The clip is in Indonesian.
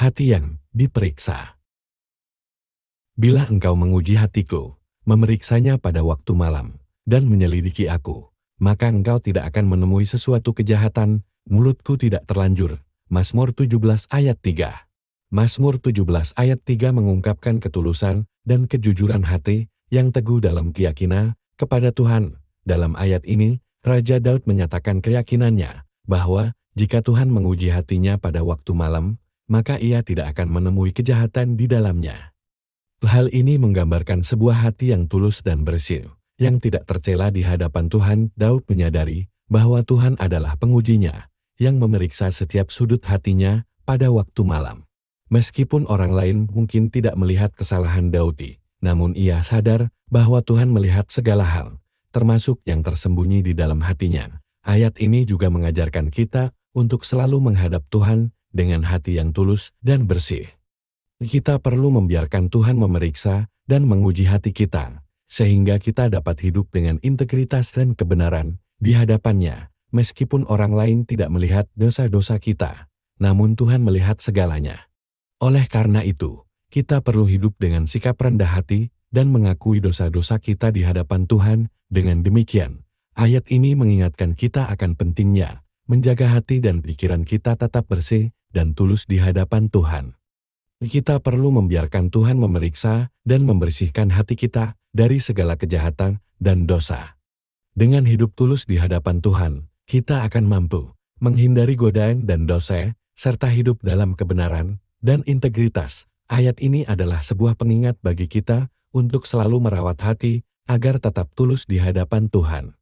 hati yang diperiksa. Bila engkau menguji hatiku, memeriksanya pada waktu malam, dan menyelidiki aku, maka engkau tidak akan menemui sesuatu kejahatan, mulutku tidak terlanjur. Mazmur 17 ayat 3 Mazmur 17 ayat 3 mengungkapkan ketulusan dan kejujuran hati yang teguh dalam keyakinan kepada Tuhan. Dalam ayat ini, Raja Daud menyatakan keyakinannya bahwa jika Tuhan menguji hatinya pada waktu malam, maka ia tidak akan menemui kejahatan di dalamnya. Hal ini menggambarkan sebuah hati yang tulus dan bersih, yang tidak tercela di hadapan Tuhan. Daud menyadari bahwa Tuhan adalah pengujinya, yang memeriksa setiap sudut hatinya pada waktu malam. Meskipun orang lain mungkin tidak melihat kesalahan Daud, namun ia sadar bahwa Tuhan melihat segala hal, termasuk yang tersembunyi di dalam hatinya. Ayat ini juga mengajarkan kita untuk selalu menghadap Tuhan dengan hati yang tulus dan bersih. Kita perlu membiarkan Tuhan memeriksa dan menguji hati kita, sehingga kita dapat hidup dengan integritas dan kebenaran di hadapannya, meskipun orang lain tidak melihat dosa-dosa kita. Namun Tuhan melihat segalanya. Oleh karena itu, kita perlu hidup dengan sikap rendah hati dan mengakui dosa-dosa kita di hadapan Tuhan. Dengan demikian, ayat ini mengingatkan kita akan pentingnya menjaga hati dan pikiran kita tetap bersih dan tulus di hadapan Tuhan. Kita perlu membiarkan Tuhan memeriksa dan membersihkan hati kita dari segala kejahatan dan dosa. Dengan hidup tulus di hadapan Tuhan, kita akan mampu menghindari godaan dan dosa, serta hidup dalam kebenaran dan integritas. Ayat ini adalah sebuah pengingat bagi kita untuk selalu merawat hati agar tetap tulus di hadapan Tuhan.